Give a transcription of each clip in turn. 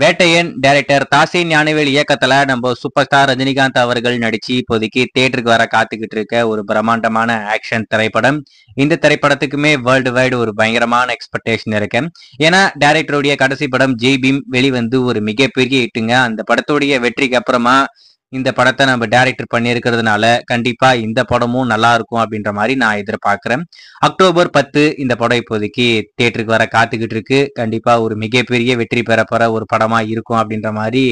Vettaiyan director தாசி ஞானவேல் இயக்கத்துல நம்ம super star Rajinikanth அவர்கள் நடிச்சு இப்போதைக்கு தேட்டருக்கு வர காத்துக்கிட்டு இருக்க ஒரு பிரம்மாண்டமான ஆக்ஷன் திரைப்படம் இந்த திரைப்படத்துக்குமே வேர்ல்டு வைடு ஒரு பயங்கரமான எக்ஸ்பெக்டேஷன் இருக்கு ஏன்னா டைரக்டருடைய கடைசி படம் ஜெய் பீம் வெளிவந்து ஒரு மிகப்பெரிய இட்டுங்க அந்த படத்துடைய வெற்றிக்கு அப்புறமா இந்த படத்தை நம்ம டைரக்டர் பண்ணியிருக்கிறதுனால கண்டிப்பா இந்த படமும் நல்லா இருக்கும் அப்படின்ற மாதிரி நான் எதிர்பார்க்கிறேன் அக்டோபர் பத்து இந்த படம் இப்போதைக்கு தேட்டருக்கு வர காத்துக்கிட்டு இருக்கு கண்டிப்பா ஒரு மிகப்பெரிய வெற்றி பெற போற ஒரு படமா இருக்கும் அப்படின்ற மாதிரி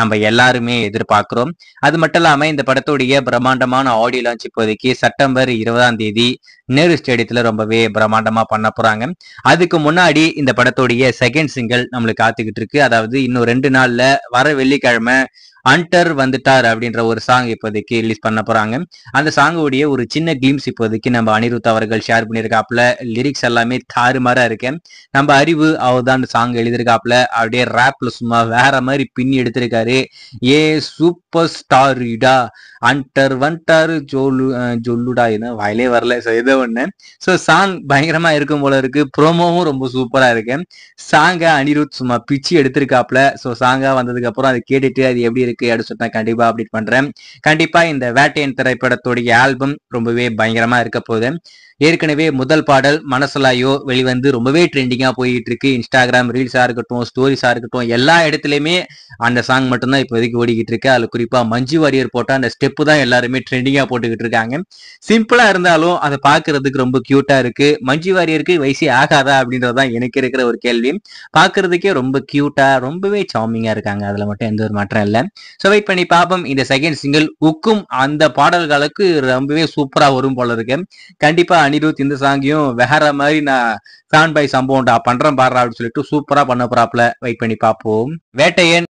நம்ம எல்லாருமே எதிர்பார்க்கிறோம் அது மட்டும் இல்லாம இந்த படத்துடைய பிரம்மாண்டமான ஆடியோ லான்ச் இப்போதைக்கு செப்டம்பர் இருபதாம் தேதி நேரு ஸ்டேடியத்தில் ரொம்பவே பிரம்மாண்டமாக பண்ண போகிறாங்க அதுக்கு முன்னாடி இந்த படத்துடைய செகண்ட் சிங்கிள் நம்மளுக்கு காத்துக்கிட்டு இருக்கு அதாவது இன்னும் ரெண்டு நாளில் வர வெள்ளிக்கிழமை அண்டர் வந்துட்டார் அப்படின்ற ஒரு சாங் இப்போதைக்கு ரிலீஸ் பண்ண போறாங்க அந்த சாங்குடைய ஒரு சின்ன கிளிம்ஸ் இப்போதைக்கு நம்ம அனிருத் அவர்கள் ஷேர் பண்ணியிருக்காப்ல லிரிக்ஸ் எல்லாமே தாறுமாறா இருக்கேன் நம்ம அறிவு அவர் தான் அந்த சாங் எழுதியிருக்காப்ல அப்படியே ரேப்ல சும்மா வேற மாதிரி பின்னி எடுத்திருக்காரு ஏ சூப்பர் ஸ்டார் இடா அண்டர் வன்டார் ஜோலு ஜொல்லுடா என்ன வயலே வரல ஸோ இதை ஒன்று ஸோ சாங் பயங்கரமா இருக்கும் போல இருக்கு ப்ரோமோவும் ரொம்ப சூப்பரா இருக்கு சாங்கை அனிருத் சும்மா பிச்சு எடுத்திருக்காப்ல ஸோ சாங்கா வந்ததுக்கு அப்புறம் அதை கேட்டுட்டு அது எப்படி இருக்கு அப்படின்னு கண்டிப்பா அப்டேட் பண்றேன் கண்டிப்பா இந்த வேட்டையன் திரைப்படத்துடைய ஆல்பம் ரொம்பவே பயங்கரமா இருக்க போகுது ஏற்கனவே முதல் பாடல் மனசலாயோ வெளிவந்து ரொம்பவே ட்ரெண்டிங்காக போயிட்டு இருக்கு இன்ஸ்டாகிராம் ரீல்ஸாக இருக்கட்டும் ஸ்டோரிஸாக இருக்கட்டும் எல்லா இடத்துலையுமே அந்த சாங் மட்டும்தான் இப்போதைக்கு ஓடிக்கிட்டு இருக்கு அதில் குறிப்பாக மஞ்சு வாரியர் போட்டால் அந்த ஸ்டெப்பு தான் எல்லாருமே ட்ரெண்டிங்காக போட்டுக்கிட்டு இருக்காங்க சிம்பிளாக இருந்தாலும் அதை பார்க்கறதுக்கு ரொம்ப க்யூட்டாக இருக்கு மஞ்சு வாரியருக்கு வயசே ஆகாதா அப்படின்றதான் எனக்கு இருக்கிற ஒரு கேள்வி பார்க்கறதுக்கே ரொம்ப க்யூட்டாக ரொம்பவே சாமிங்காக இருக்காங்க அதில் மட்டும் எந்த ஒரு மாற்றம் இல்லை ஸோ வெயிட் பண்ணி பார்ப்போம் இந்த செகண்ட் சிங்கிள் உக்கும் அந்த பாடல்களுக்கு ரொம்பவே சூப்பராக வரும் போல இருக்கு கண்டிப்பாக அனிருத் இந்த சாங்கியும் வேற மாதிரி நான் ஃபேன் பாய் சம்பவம்டா பண்றேன் பாடுறா அப்படின்னு சொல்லிட்டு சூப்பரா பண்ண போறாப்ல வெயிட் பண்ணி பார்ப்போம் வேட்டையன்